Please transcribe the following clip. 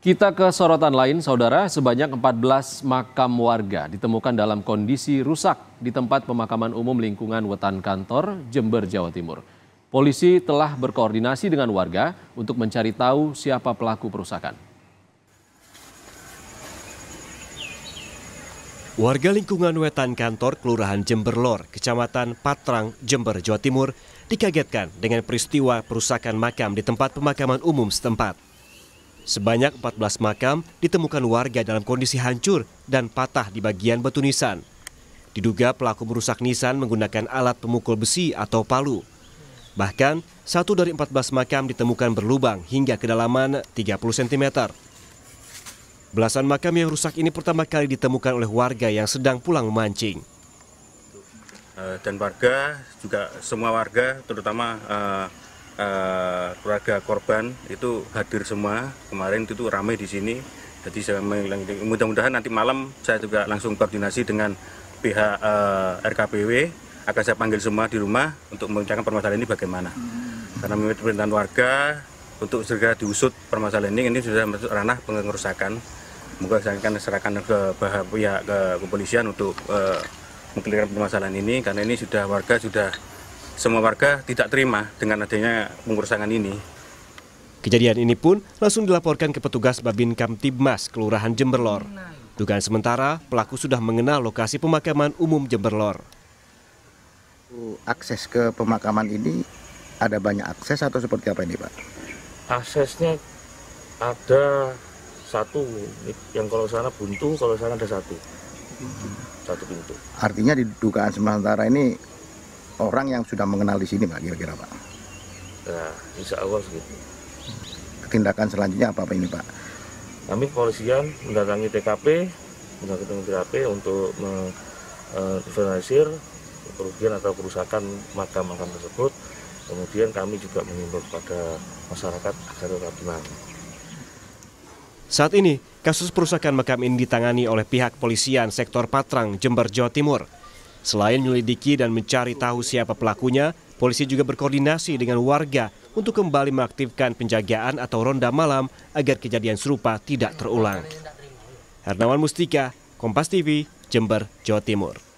Kita ke sorotan lain, saudara. Sebanyak 14 makam warga ditemukan dalam kondisi rusak di tempat pemakaman umum lingkungan Wetan Kantor, Jember, Jawa Timur. Polisi telah berkoordinasi dengan warga untuk mencari tahu siapa pelaku perusakan. Warga lingkungan Wetan Kantor, Kelurahan Jember Lor, Kecamatan Patrang, Jember, Jawa Timur, dikagetkan dengan peristiwa perusakan makam di tempat pemakaman umum setempat. Sebanyak 14 makam ditemukan warga dalam kondisi hancur dan patah di bagian batu nisan. Diduga pelaku merusak nisan menggunakan alat pemukul besi atau palu. Bahkan, satu dari 14 makam ditemukan berlubang hingga kedalaman 30 cm. Belasan makam yang rusak ini pertama kali ditemukan oleh warga yang sedang pulang memancing. Eh, dan warga juga semua warga terutama eh, uh, keluarga korban itu hadir semua kemarin itu ramai di sini jadi saya mudah-mudahan nanti malam saya juga langsung koordinasi dengan pihak uh, eh, RKPW akan saya panggil semua di rumah untuk membicarakan permasalahan ini bagaimana hmm. karena memang perintah warga untuk segera diusut permasalahan ini ini sudah masuk ranah pengerusakan mungkin saya akan serahkan ke pihak ke eh, kepolisian untuk uh, mengkelirkan permasalahan ini karena ini sudah warga sudah semua warga tidak terima dengan adanya pengurusangan ini. Kejadian ini pun langsung dilaporkan ke petugas Babin Kamtibmas, Kelurahan Jemberlor. Dugaan sementara, pelaku sudah mengenal lokasi pemakaman umum Jemberlor. Akses ke pemakaman ini ada banyak akses atau seperti apa ini Pak? Aksesnya ada satu, yang kalau sana buntu, kalau sana ada satu. Hmm. Satu pintu. Artinya di dugaan sementara ini Oh. orang yang sudah mengenal di sini Pak kira-kira Pak? Nah, insya Allah segitu. Tindakan selanjutnya apa Pak ini Pak? Kami kepolisian mendatangi TKP, mendatangi TKP untuk uh, kerugian atau kerusakan makam-makam tersebut. Kemudian kami juga mengimbau kepada masyarakat agar tetap tenang. Saat ini, kasus perusakan makam ini ditangani oleh pihak Polisian sektor Patrang, Jember, Jawa Timur. Selain menyelidiki dan mencari tahu siapa pelakunya, polisi juga berkoordinasi dengan warga untuk kembali mengaktifkan penjagaan atau ronda malam agar kejadian serupa tidak terulang. Hernawan Mustika, Kompas TV, Jember, Jawa Timur.